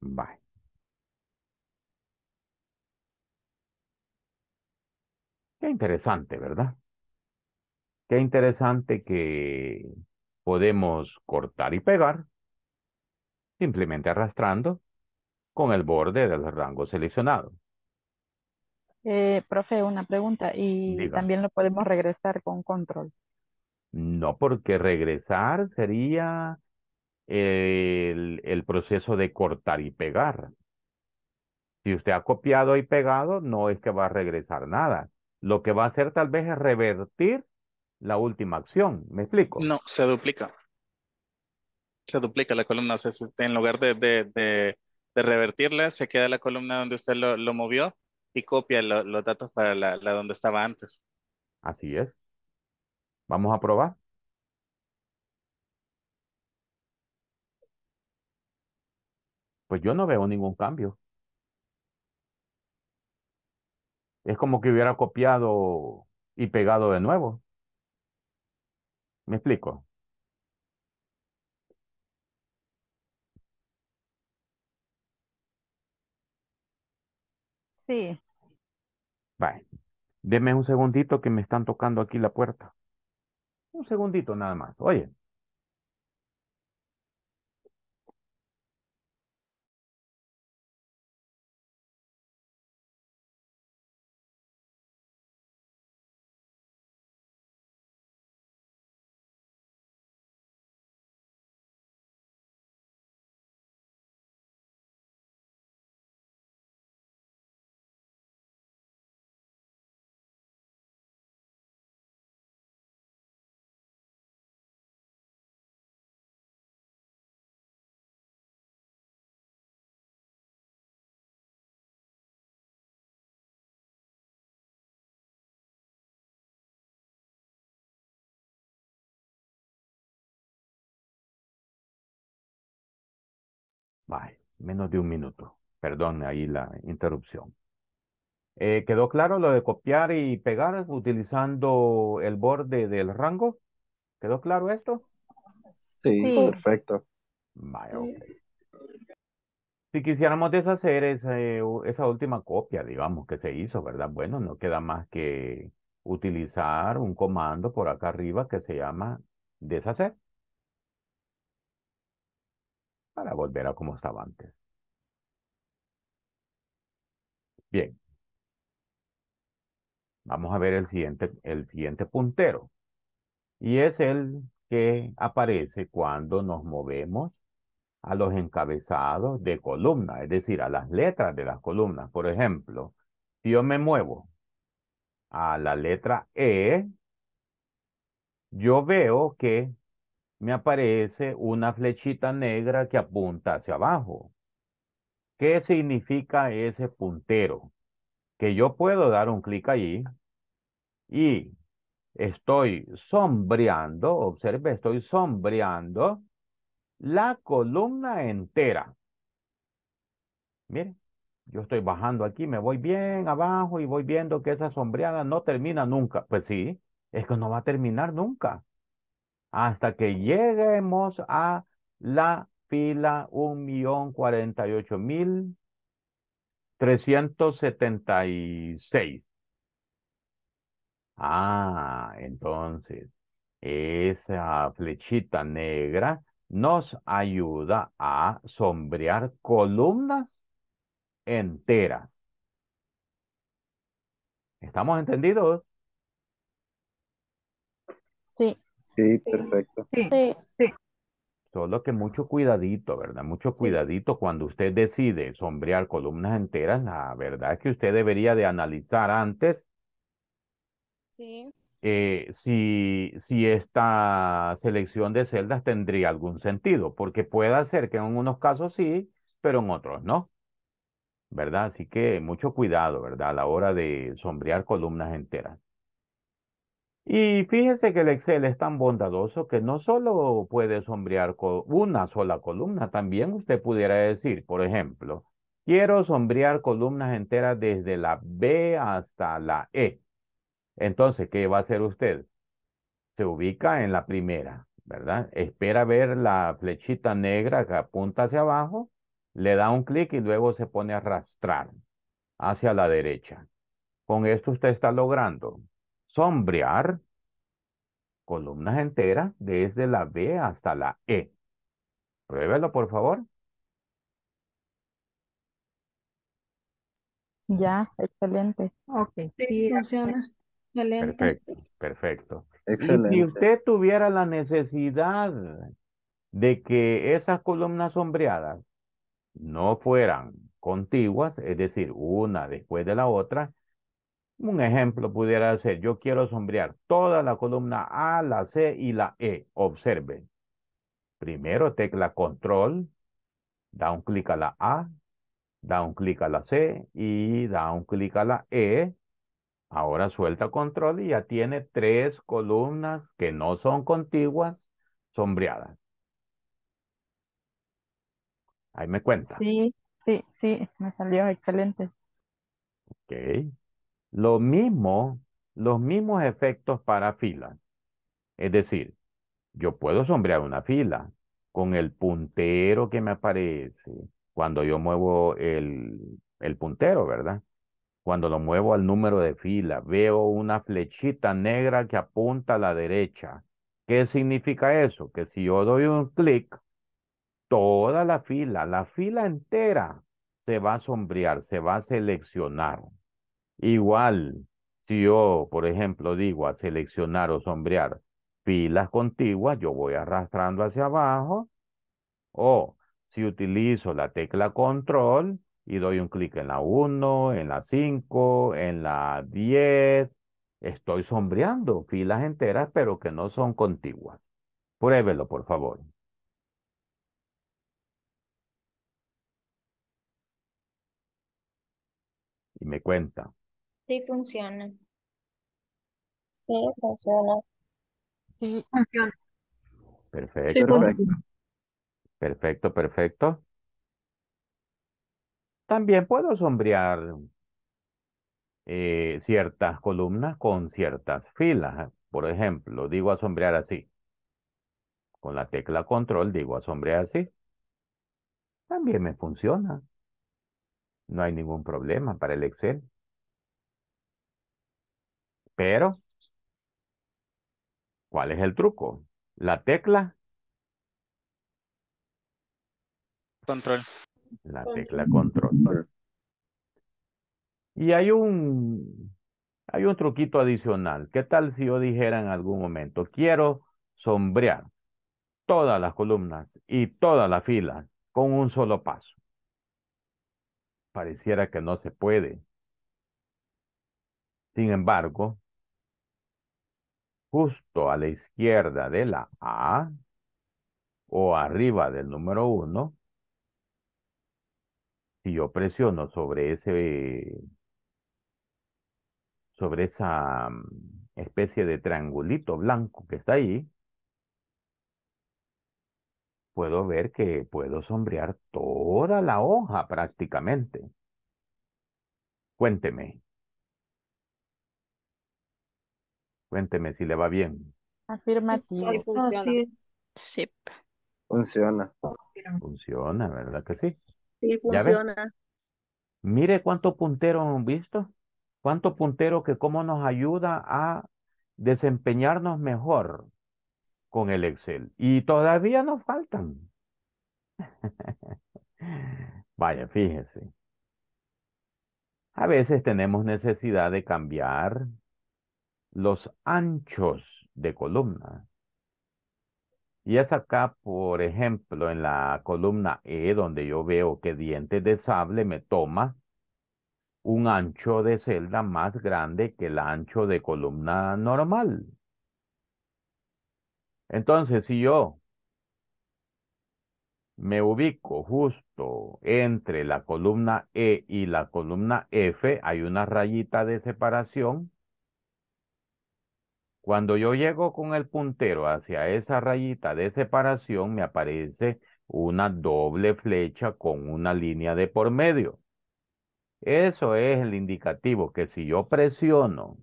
Bye. Qué interesante, ¿verdad? Qué interesante que podemos cortar y pegar simplemente arrastrando con el borde del rango seleccionado. Eh, profe, una pregunta. Y también lo podemos regresar con control. no porque regresar sería el, proceso de cortar y pegar. Si usted ha copiado y pegado, no es que va a regresar nada. Lo que va a hacer tal vez es revertir la última acción. ¿Me explico? No, se duplica. Se duplica la columna. en lugar de, de, revertirla, se queda la columna donde usted lo, movió y copia los datos para la donde estaba antes. Así es. Vamos a probar. Pues yo no veo ningún cambio. Es como que hubiera copiado y pegado de nuevo. ¿Me explico? Sí. Bueno, Deme un segundito que me están tocando aquí la puerta. Un segundito nada más. Oye. menos de un minuto. Perdón ahí la interrupción. Eh, ¿Quedó claro lo de copiar y pegar utilizando el borde del rango? ¿Quedó claro esto? Sí, perfecto. Vale. Si quisiéramos deshacer esa última copia, digamos, que se hizo, ¿verdad? Bueno, no queda más que utilizar un comando por acá arriba que se llama deshacer para volver a como estaba antes. Bien. Vamos a ver el siguiente, el siguiente puntero. Y es el que aparece cuando nos movemos a los encabezados de columna, es decir, a las letras de las columnas. Por ejemplo, si yo me muevo a la letra E, yo veo que me aparece una flechita negra que apunta hacia abajo. ¿Qué significa ese puntero? Que yo puedo dar un clic allí y estoy sombreando, observe, estoy sombreando la columna entera. Mire, yo estoy bajando aquí, me voy bien abajo y voy viendo que esa sombreada no termina nunca. Pues sí, es que no va a terminar nunca hasta que lleguemos a la fila 1.048.376. Ah, entonces esa flechita negra nos ayuda a sombrear columnas enteras. ¿Estamos entendidos? Sí. Sí, perfecto. Sí, Solo que mucho cuidadito, ¿verdad? Mucho cuidadito cuando usted decide sombrear columnas enteras, la verdad es que usted debería de analizar antes sí. Eh, si, si esta selección de celdas tendría algún sentido, porque puede ser que en unos casos sí, pero en otros no. ¿Verdad? Así que mucho cuidado, ¿verdad? A la hora de sombrear columnas enteras. Y fíjense que el Excel es tan bondadoso que no solo puede sombrear una sola columna, también usted pudiera decir, por ejemplo, quiero sombrear columnas enteras desde la B hasta la E. Entonces, ¿qué va a hacer usted? Se ubica en la primera, ¿verdad? Espera ver la flechita negra que apunta hacia abajo, le da un clic y luego se pone a arrastrar hacia la derecha. Con esto usted está logrando sombrear columnas enteras desde la B hasta la E. Pruébelo, por favor. Ya, excelente. Ok, sí, funciona. Excelente. Perfecto, perfecto. Excelente. si usted tuviera la necesidad de que esas columnas sombreadas no fueran contiguas, es decir, una después de la otra, un ejemplo pudiera ser, yo quiero sombrear toda la columna A, la C y la E. Observe. Primero tecla control, da un clic a la A, da un clic a la C y da un clic a la E. Ahora suelta control y ya tiene tres columnas que no son contiguas sombreadas. Ahí me cuenta. Sí, sí, sí, me salió excelente. Ok. Lo mismo, los mismos efectos para filas. Es decir, yo puedo sombrear una fila con el puntero que me aparece cuando yo muevo el, el puntero, ¿verdad? Cuando lo muevo al número de fila, veo una flechita negra que apunta a la derecha. ¿Qué significa eso? Que si yo doy un clic, toda la fila, la fila entera, se va a sombrear, se va a seleccionar. Igual, si yo, por ejemplo, digo a seleccionar o sombrear filas contiguas, yo voy arrastrando hacia abajo. O si utilizo la tecla control y doy un clic en la 1, en la 5, en la 10, estoy sombreando filas enteras, pero que no son contiguas. Pruébelo, por favor. Y me cuenta. Sí funciona. Sí, funciona. Sí, funciona. Perfecto, perfecto, perfecto. También puedo sombrear eh, ciertas columnas con ciertas filas. Por ejemplo, digo a sombrear así. Con la tecla control digo a sombrear así. También me funciona. No hay ningún problema para el Excel. Pero, ¿cuál es el truco? La tecla. Control. La tecla control. Y hay un, hay un truquito adicional. ¿Qué tal si yo dijera en algún momento, quiero sombrear todas las columnas y todas las filas con un solo paso? Pareciera que no se puede. Sin embargo, justo a la izquierda de la A o arriba del número 1, si yo presiono sobre ese sobre esa mm, especie de triangulito blanco que está ahí, puedo ver que puedo sombrear toda la hoja prácticamente. Cuénteme, Cuénteme si le va bien. Afirmativo. funciona. Funciona. Funciona, ¿verdad que sí? Sí, funciona. Mire cuánto puntero han visto. Cuánto puntero que cómo nos ayuda a desempeñarnos mejor con el Excel. Y todavía nos faltan. Vaya, fíjese. A veces tenemos necesidad de cambiar los anchos de columna. Y es acá, por ejemplo, en la columna E, donde yo veo que dientes de sable me toma un ancho de celda más grande que el ancho de columna normal. Entonces, si yo me ubico justo entre la columna E y la columna F, hay una rayita de separación cuando yo llego con el puntero hacia esa rayita de separación, me aparece una doble flecha con una línea de por medio. Eso es el indicativo que si yo presiono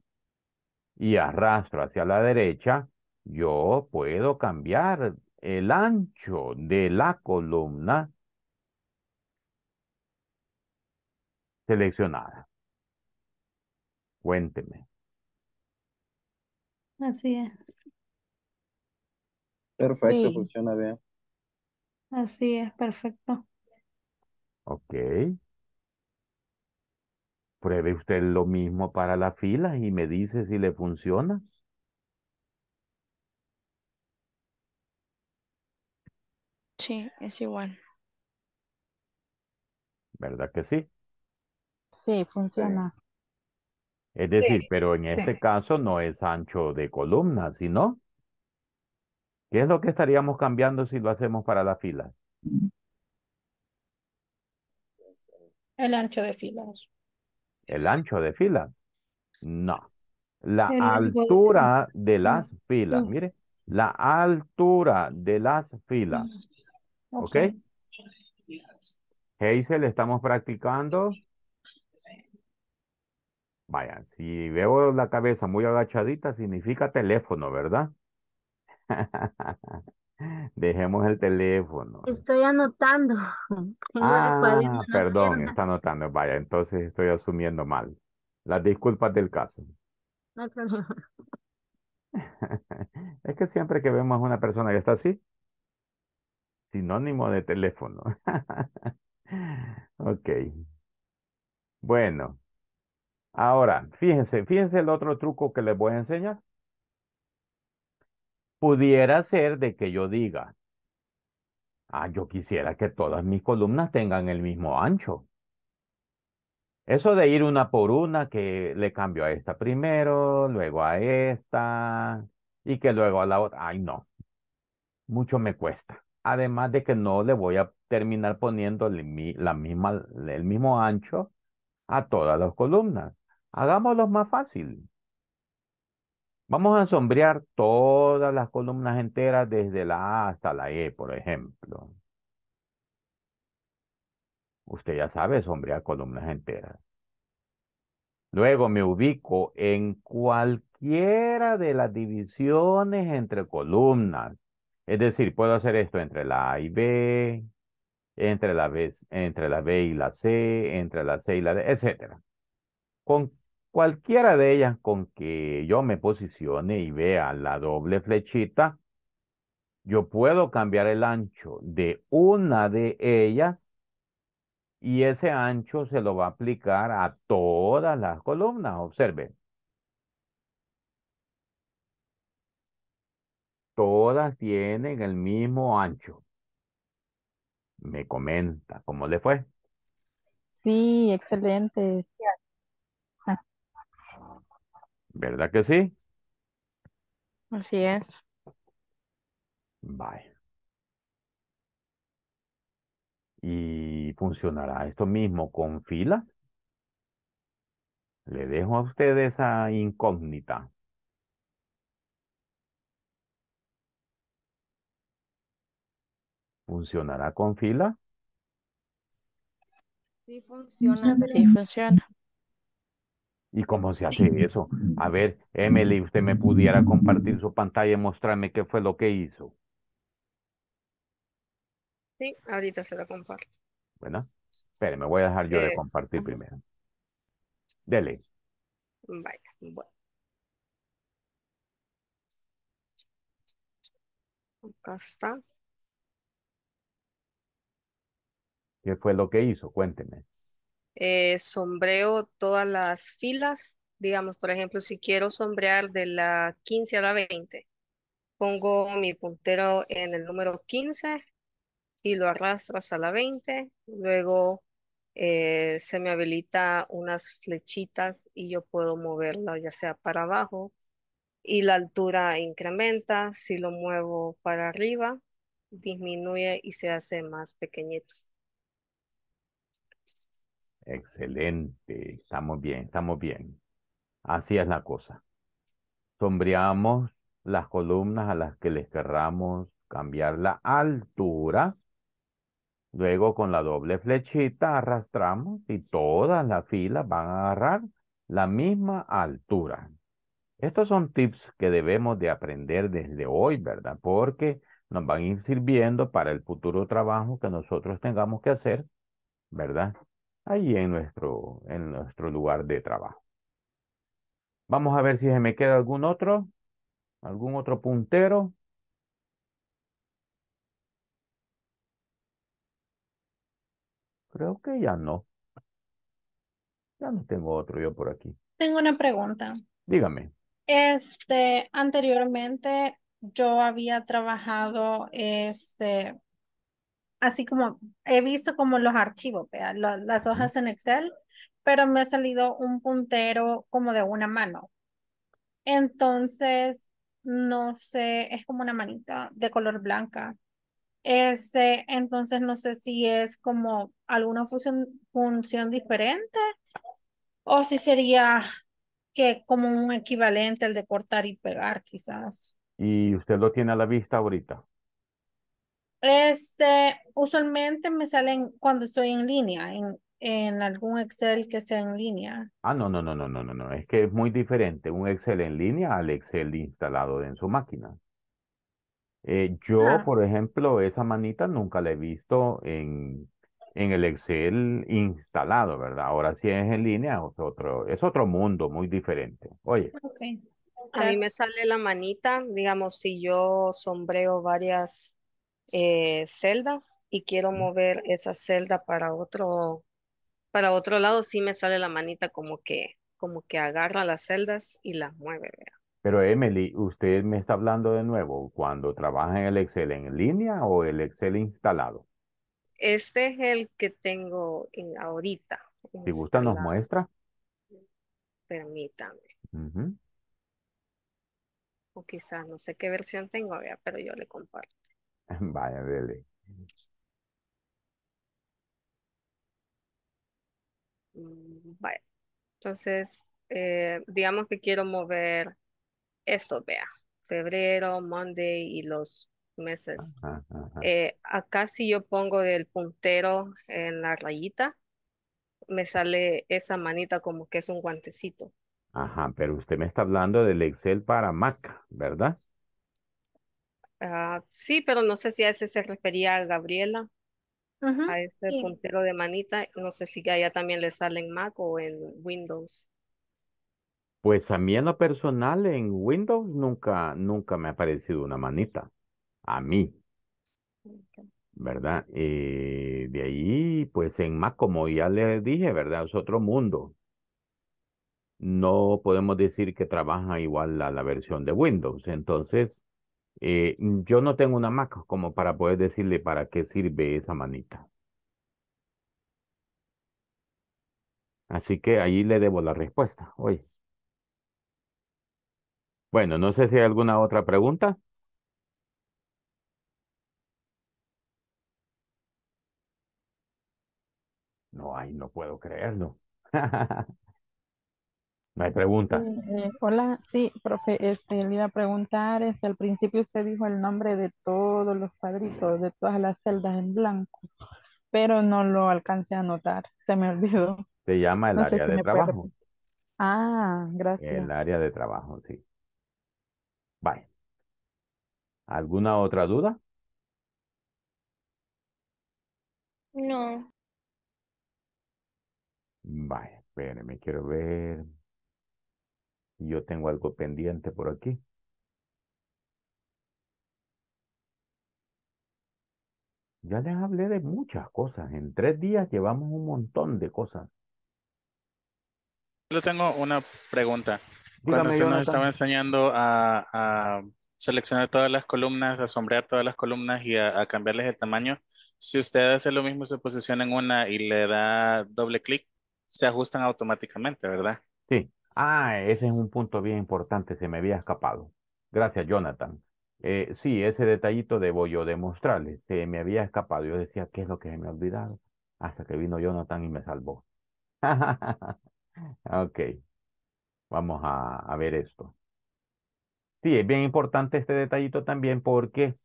y arrastro hacia la derecha, yo puedo cambiar el ancho de la columna seleccionada. Cuénteme. Así es, Perfecto, funciona bien. así es, perfecto. Ok. Pruebe usted lo mismo para las filas y me dice si le funciona. Sí, es igual. ¿Verdad que sí? Sí, funciona. Es decir, pero en este caso no es ancho de columna, sino ¿qué es lo que estaríamos cambiando si lo hacemos para las filas? El ancho de filas. El ancho de filas. No. La altura de... Mm. las filas. Mm. Mire, la altura de las filas. Mm. ¿Ok? okay. Hazel, estamos practicando Vaya, si veo la cabeza muy agachadita, significa teléfono, ¿verdad? Dejemos el teléfono. Estoy anotando. ah, perdón, está anotando. Vaya, entonces estoy asumiendo mal. Las disculpas del caso. No es que siempre que vemos a una persona que está así, sinónimo de teléfono. ok. Bueno, Ahora, fíjense, fíjense el otro truco que les voy a enseñar. Pudiera ser de que yo diga, ah, yo quisiera que todas mis columnas tengan el mismo ancho. Eso de ir una por una, que le cambio a esta primero, luego a esta, y que luego a la otra. Ay, no. Mucho me cuesta. Además de que no le voy a terminar poniendo la misma, el mismo ancho a todas las columnas. Hagámoslo más fácil. Vamos a sombrear todas las columnas enteras desde la A hasta la E, por ejemplo. Usted ya sabe sombrear columnas enteras. Luego me ubico en cualquiera de las divisiones entre columnas. Es decir, puedo hacer esto entre la A y B, entre la B, entre la B y la C, entre la C y la D, etc. Con Cualquiera de ellas con que yo me posicione y vea la doble flechita, yo puedo cambiar el ancho de una de ellas y ese ancho se lo va a aplicar a todas las columnas. Observe. Todas tienen el mismo ancho. Me comenta, ¿cómo le fue? Sí, excelente. ¿Verdad que sí? Así es. Vale. Y funcionará esto mismo con fila? Le dejo a usted esa incógnita. ¿Funcionará con fila? Sí funciona. Sí funciona. ¿Y cómo se hace eso? A ver, Emily, usted me pudiera compartir su pantalla y mostrarme qué fue lo que hizo. Sí, ahorita se la comparto. Bueno, espere, me voy a dejar yo de eh, compartir primero. Dele. Vaya, bueno. Acá está. ¿Qué fue lo que hizo? Cuénteme. Eh, sombreo todas las filas. Digamos, por ejemplo, si quiero sombrear de la 15 a la 20, pongo mi puntero en el número 15 y lo arrastras a la 20. Luego eh, se me habilita unas flechitas y yo puedo moverla ya sea para abajo y la altura incrementa. Si lo muevo para arriba, disminuye y se hace más pequeñito. Excelente, estamos bien, estamos bien. Así es la cosa. Sombreamos las columnas a las que les querramos cambiar la altura. Luego con la doble flechita arrastramos y todas las filas van a agarrar la misma altura. Estos son tips que debemos de aprender desde hoy, ¿verdad? Porque nos van a ir sirviendo para el futuro trabajo que nosotros tengamos que hacer, ¿verdad? Ahí en nuestro, en nuestro lugar de trabajo. Vamos a ver si se me queda algún otro, algún otro puntero. Creo que ya no. Ya no tengo otro yo por aquí. Tengo una pregunta. Dígame. Este, anteriormente yo había trabajado este, así como he visto como los archivos, las hojas en Excel, pero me ha salido un puntero como de una mano. Entonces, no sé, es como una manita de color blanca. Ese, entonces no sé si es como alguna función, función diferente o si sería que como un equivalente al de cortar y pegar quizás. ¿Y usted lo tiene a la vista ahorita? Este, usualmente me salen cuando estoy en línea, en, en algún Excel que sea en línea. Ah, no, no, no, no, no, no, no. Es que es muy diferente un Excel en línea al Excel instalado en su máquina. Eh, yo, ah. por ejemplo, esa manita nunca la he visto en, en el Excel instalado, ¿verdad? Ahora sí es en línea, es otro, es otro mundo muy diferente. Oye. Okay. A mí me sale la manita, digamos, si yo sombreo varias eh, celdas y quiero mover esa celda para otro, para otro lado, sí me sale la manita como que, como que agarra las celdas y las mueve, Pero Emily, usted me está hablando de nuevo, cuando trabaja en el Excel en línea o el Excel instalado? Este es el que tengo eh, ahorita. Si gusta, nos muestra. Permítame. O quizás, no sé qué versión tengo, pero yo le comparto. Vaya, dele. Mm, vaya. Entonces, eh, digamos que quiero mover esto, vea. Febrero, Monday y los meses. Eh, acá si yo pongo el puntero en la rayita, me sale esa manita como que es un guantecito. Ajá, pero usted me está hablando del Excel para Mac, ¿verdad? Ah, sí, pero no sé si a ese se refería a Gabriela, a ese puntero de manita. No sé si a ella también le sale en Mac o en Windows. Pues a mí en lo personal en Windows nunca, nunca me ha aparecido una manita. A mí. ¿Verdad? Eh, de ahí, pues en Mac, como ya les dije, ¿verdad? Es otro mundo. No podemos decir que trabaja igual a la versión de Windows. Entonces, eh, yo no tengo una maca como para poder decirle para qué sirve esa manita. Así que ahí le debo la respuesta. hoy Bueno, no sé si hay alguna otra pregunta. No, hay no puedo creerlo. Me hay pregunta. Eh, hola, sí, profe, este, le iba a preguntar, es este, al principio usted dijo el nombre de todos los cuadritos, de todas las celdas en blanco, pero no lo alcancé a anotar, se me olvidó. Se llama el área de trabajo. Ah, gracias. El área de trabajo, sí. bye ¿Alguna otra duda? No. Vale, espérenme, quiero ver. Yo tengo algo pendiente por aquí. Ya les hablé de muchas cosas. En tres días llevamos un montón de cosas. Yo tengo una pregunta. Cuando usted nos estaba enseñando a, seleccionar todas las columnas, a sombrear todas las columnas y a, cambiarles el tamaño, si usted hace lo mismo, se posiciona en una y le da doble clic, se ajustan automáticamente, ¿verdad? Sí. Ah, ese es un punto bien importante, se me había escapado. Gracias, Jonathan. Eh, sí, ese detallito debo yo demostrarle, se me había escapado. Yo decía, ¿qué es lo que se me ha olvidado? Hasta que vino Jonathan y me salvó. ok, vamos a, ver esto. Sí, es bien importante este detallito también porque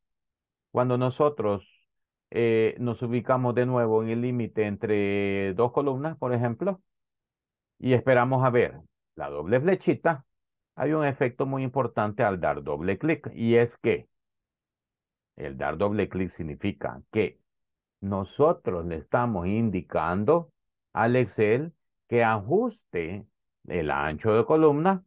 cuando nosotros eh, nos ubicamos de nuevo en el límite entre dos columnas, por ejemplo, y esperamos a ver la doble flechita, hay un efecto muy importante al dar doble clic y es que el dar doble clic significa que nosotros le estamos indicando al Excel que ajuste el ancho de columna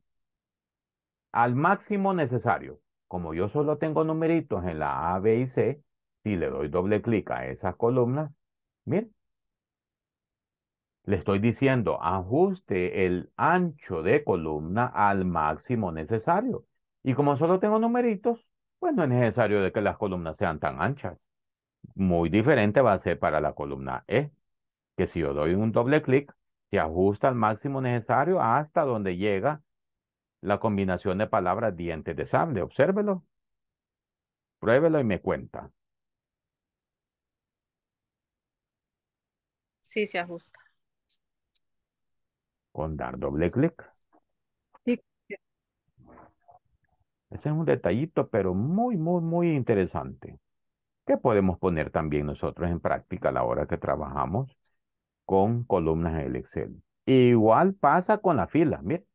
al máximo necesario. Como yo solo tengo numeritos en la A, B y C, si le doy doble clic a esas columnas, miren, le estoy diciendo, ajuste el ancho de columna al máximo necesario. Y como solo tengo numeritos, pues no es necesario de que las columnas sean tan anchas. Muy diferente va a ser para la columna E, que si yo doy un doble clic, se ajusta al máximo necesario hasta donde llega la combinación de palabras dientes de sable. Obsérvelo, pruébelo y me cuenta. Sí, se ajusta con dar doble clic. Ese es un detallito, pero muy, muy, muy interesante. Que podemos poner también nosotros en práctica a la hora que trabajamos con columnas en el Excel. Igual pasa con las filas, miren.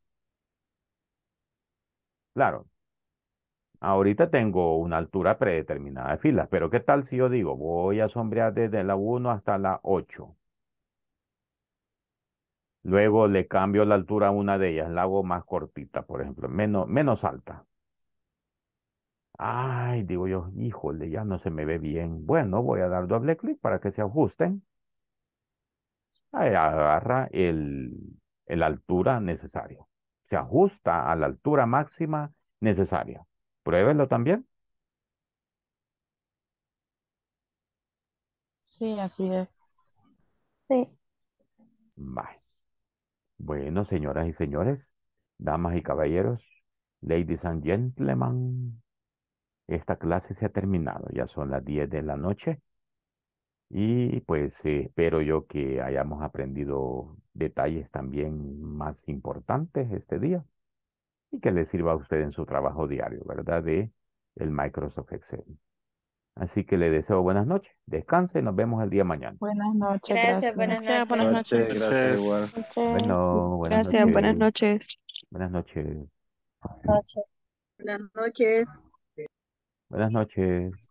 Claro, ahorita tengo una altura predeterminada de filas, pero ¿qué tal si yo digo voy a sombrear desde la 1 hasta la 8? Luego le cambio la altura a una de ellas, la hago más cortita, por ejemplo, menos, menos alta. Ay, digo yo, híjole, ya no se me ve bien. Bueno, voy a dar doble clic para que se ajusten. Ahí agarra el, altura necesaria. Se ajusta a la altura máxima necesaria. Pruébelo también. Sí, así es. Sí. Bye. Bueno, señoras y señores, damas y caballeros, ladies and gentlemen, esta clase se ha terminado, ya son las 10 de la noche y pues eh, espero yo que hayamos aprendido detalles también más importantes este día y que les sirva a usted en su trabajo diario, ¿verdad? De el Microsoft Excel. Así que le deseo buenas noches, descanse y nos vemos el día mañana. Buenas noches. Gracias, Buenas, noches. buenas noches. Gracias, buenas buenas Buenas noches. Buenas noches. Buenas noches. Buenas noches.